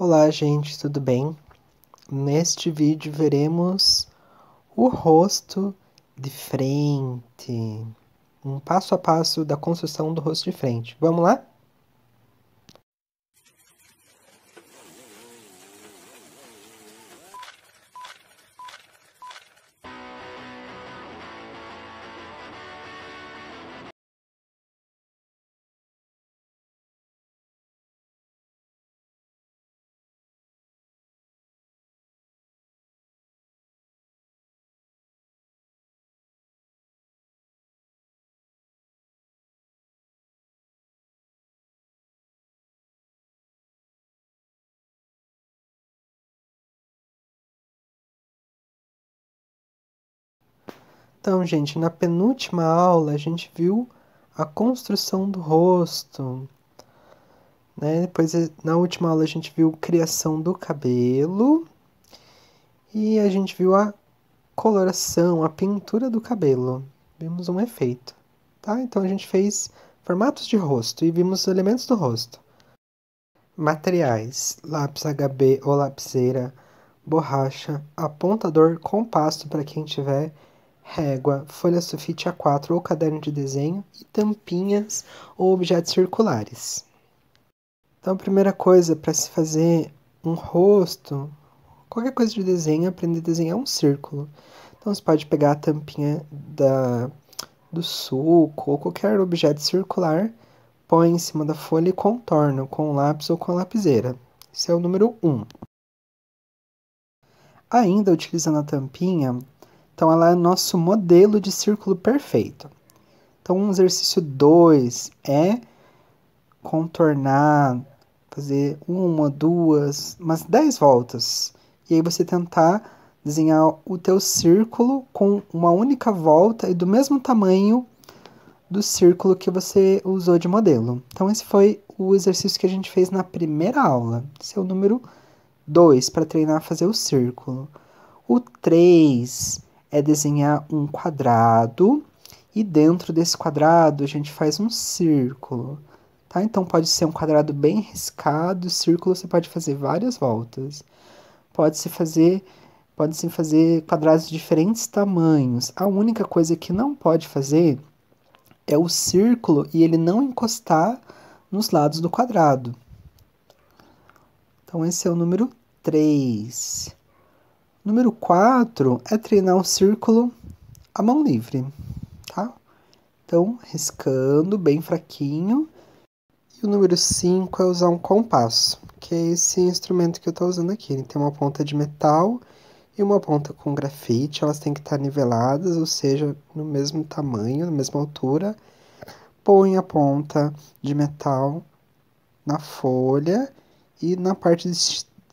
Olá, gente, tudo bem? Neste vídeo veremos o rosto de frente, um passo a passo da construção do rosto de frente. Vamos lá? Então, gente, na penúltima aula a gente viu a construção do rosto. Né? Depois, na última aula, a gente viu a criação do cabelo. E a gente viu a coloração, a pintura do cabelo. Vimos um efeito. Tá? Então, a gente fez formatos de rosto e vimos os elementos do rosto. Materiais: lápis HB ou lapiseira, borracha, apontador, compasso para quem tiver régua, folha sulfite A4 ou caderno de desenho e tampinhas ou objetos circulares. Então, a primeira coisa para se fazer um rosto, qualquer coisa de desenho, aprender a desenhar um círculo. Então, você pode pegar a tampinha da, do suco ou qualquer objeto circular, põe em cima da folha e contorna com lápis ou com lapiseira. Esse é o número 1. Um. Ainda utilizando a tampinha, então, ela é nosso modelo de círculo perfeito. Então, um exercício 2 é contornar, fazer uma, duas, umas 10 voltas. E aí você tentar desenhar o teu círculo com uma única volta e do mesmo tamanho do círculo que você usou de modelo. Então, esse foi o exercício que a gente fez na primeira aula. Esse é o número 2, para treinar a fazer o círculo. O 3 é desenhar um quadrado e dentro desse quadrado a gente faz um círculo, tá? Então pode ser um quadrado bem riscado, círculo você pode fazer várias voltas. Pode se fazer pode se fazer quadrados de diferentes tamanhos. A única coisa que não pode fazer é o círculo e ele não encostar nos lados do quadrado. Então esse é o número 3. Número 4 é treinar um círculo a mão livre, tá? Então, riscando bem fraquinho. E o número 5 é usar um compasso, que é esse instrumento que eu estou usando aqui. Ele tem uma ponta de metal e uma ponta com grafite, elas têm que estar niveladas, ou seja, no mesmo tamanho, na mesma altura. Põe a ponta de metal na folha e na parte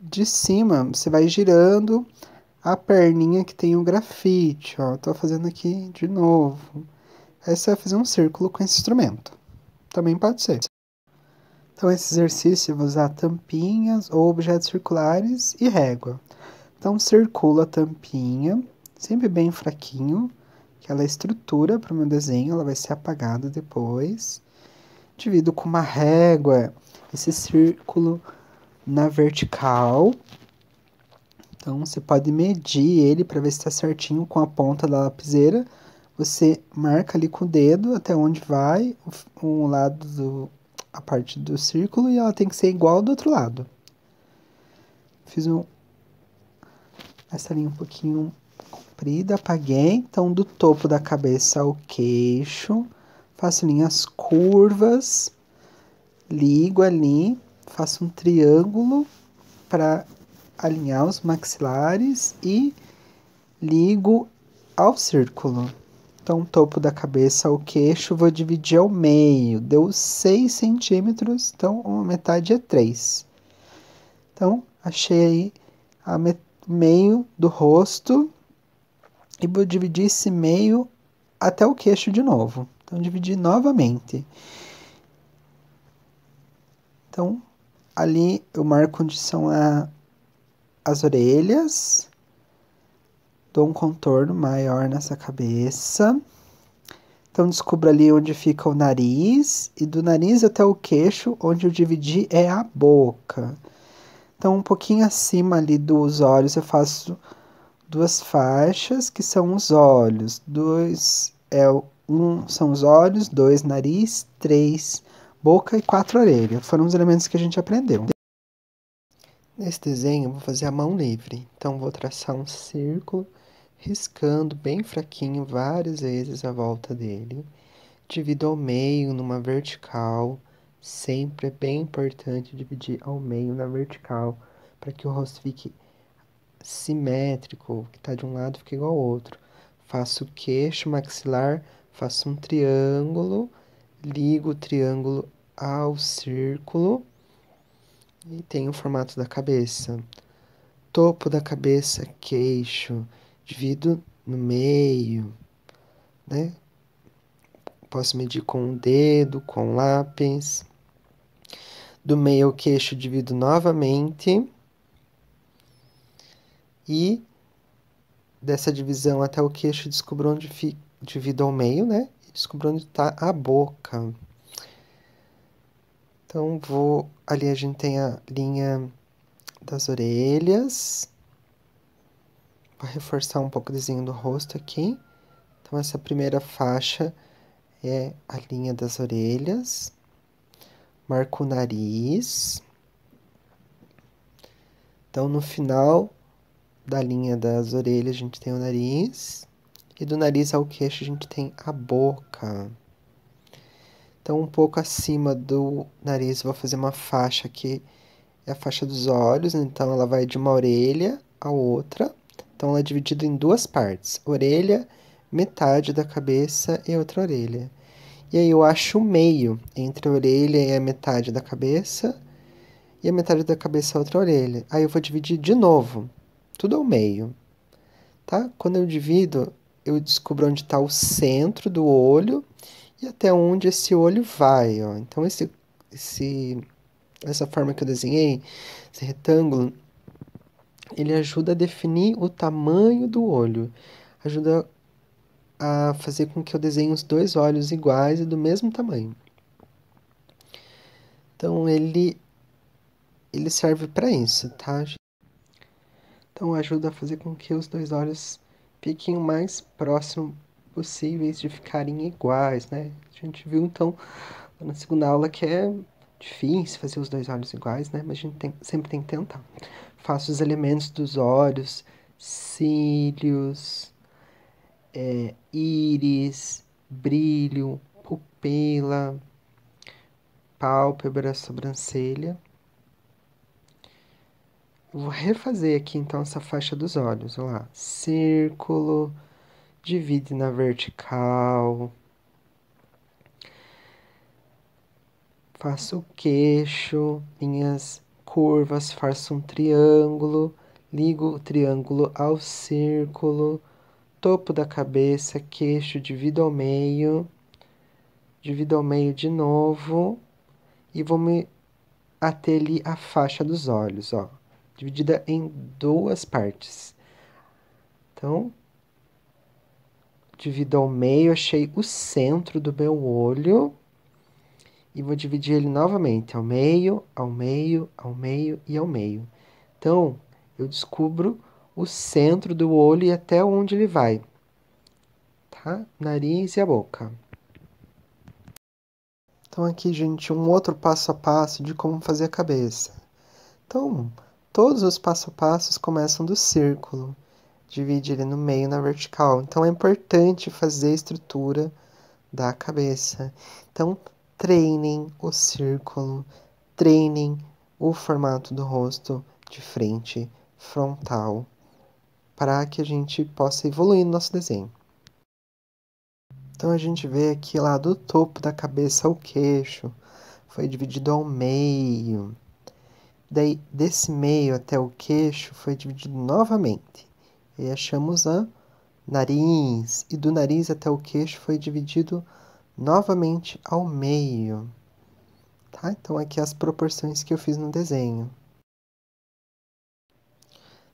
de cima você vai girando a perninha que tem o grafite, ó, tô fazendo aqui de novo. Aí você vai fazer um círculo com esse instrumento. Também pode ser. Então, esse exercício eu vou usar tampinhas ou objetos circulares e régua. Então, circula a tampinha, sempre bem fraquinho, que ela é estrutura para o meu desenho, ela vai ser apagada depois. Divido com uma régua esse círculo na vertical então você pode medir ele para ver se está certinho com a ponta da lapiseira. Você marca ali com o dedo até onde vai um lado do, a parte do círculo e ela tem que ser igual do outro lado. Fiz um, essa linha um pouquinho comprida, apaguei. Então, do topo da cabeça ao queixo, faço linhas curvas, ligo ali, faço um triângulo para alinhar os maxilares e ligo ao círculo. Então, topo da cabeça ao queixo, vou dividir ao meio. Deu 6 centímetros, então uma metade é 3. Então, achei aí a meio do rosto e vou dividir esse meio até o queixo de novo. Então, dividir novamente. Então, ali eu marco onde são a, as orelhas. Dou um contorno maior nessa cabeça. Então, descubro ali onde fica o nariz. E do nariz até o queixo, onde eu dividi, é a boca. Então, um pouquinho acima ali dos olhos, eu faço duas faixas que são os olhos. Dois é um são os olhos, dois nariz, três boca e quatro orelhas. Foram os elementos que a gente aprendeu. Nesse desenho, vou fazer a mão livre. Então, vou traçar um círculo, riscando bem fraquinho várias vezes a volta dele. Divido ao meio numa vertical. Sempre é bem importante dividir ao meio na vertical, para que o rosto fique simétrico, que está de um lado fica igual ao outro. Faço o queixo maxilar, faço um triângulo, ligo o triângulo ao círculo e tem o formato da cabeça. Topo da cabeça, queixo, divido no meio, né? Posso medir com o dedo, com lápis. Do meio ao queixo, divido novamente. E dessa divisão até o queixo, descubro onde fica, divido ao meio, né? E descubro onde está a boca. Então, vou. Ali a gente tem a linha das orelhas. Vou reforçar um pouco o desenho do rosto aqui. Então, essa primeira faixa é a linha das orelhas. Marco o nariz. Então, no final da linha das orelhas, a gente tem o nariz. E do nariz ao queixo, a gente tem a boca. Então, um pouco acima do nariz, vou fazer uma faixa que é a faixa dos olhos. Então, ela vai de uma orelha à outra. Então, ela é dividida em duas partes: orelha, metade da cabeça e outra orelha. E aí, eu acho o meio entre a orelha e a metade da cabeça, e a metade da cabeça a é outra orelha. Aí, eu vou dividir de novo, tudo ao meio. Tá? Quando eu divido, eu descubro onde está o centro do olho e até onde esse olho vai. Ó. Então, esse, esse, essa forma que eu desenhei, esse retângulo, ele ajuda a definir o tamanho do olho, ajuda a fazer com que eu desenhe os dois olhos iguais e do mesmo tamanho. Então, ele, ele serve para isso, tá? Então, ajuda a fazer com que os dois olhos fiquem o mais próximo possíveis de ficarem iguais, né? A gente viu então na segunda aula que é difícil fazer os dois olhos iguais, né? Mas a gente tem, sempre tem que tentar. Faço os elementos dos olhos, cílios, é, íris, brilho, pupila, pálpebra, sobrancelha. Vou refazer aqui então essa faixa dos olhos. Vamos lá. Círculo divide na vertical. Faço o queixo, linhas curvas, faço um triângulo, ligo o triângulo ao círculo, topo da cabeça, queixo, divido ao meio, divido ao meio de novo e vou me ater ali a faixa dos olhos, ó, dividida em duas partes. Então, divido ao meio, achei o centro do meu olho e vou dividir ele novamente ao meio, ao meio, ao meio e ao meio. Então, eu descubro o centro do olho e até onde ele vai, tá? Nariz e a boca. Então, aqui, gente, um outro passo a passo de como fazer a cabeça. Então, todos os passo a passos começam do círculo divide ele no meio na vertical. Então é importante fazer a estrutura da cabeça. Então treinem o círculo, treinem o formato do rosto de frente frontal para que a gente possa evoluir no nosso desenho. Então a gente vê aqui lá do topo da cabeça ao queixo, foi dividido ao meio. Daí desse meio até o queixo foi dividido novamente. E achamos é a nariz, e do nariz até o queixo foi dividido novamente ao meio. Tá? Então, aqui as proporções que eu fiz no desenho.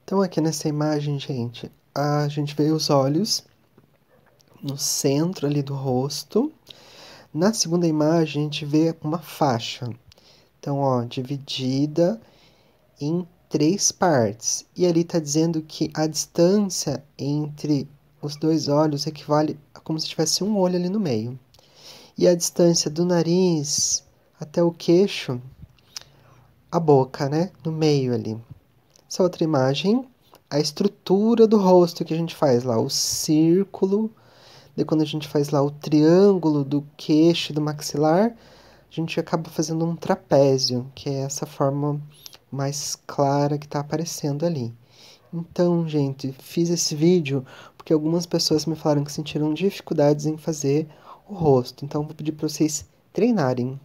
Então, aqui nessa imagem, gente, a gente vê os olhos no centro ali do rosto. Na segunda imagem, a gente vê uma faixa. Então, ó, dividida em três partes. E ali está dizendo que a distância entre os dois olhos equivale a como se tivesse um olho ali no meio. E a distância do nariz até o queixo, a boca, né? No meio ali. Essa outra imagem, a estrutura do rosto que a gente faz lá, o círculo. De quando a gente faz lá o triângulo do queixo do maxilar, a gente acaba fazendo um trapézio, que é essa forma mais clara que está aparecendo ali. Então, gente, fiz esse vídeo porque algumas pessoas me falaram que sentiram dificuldades em fazer o rosto. Então, vou pedir para vocês treinarem,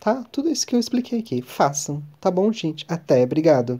tá? Tudo isso que eu expliquei aqui, façam, tá bom, gente? Até, obrigado!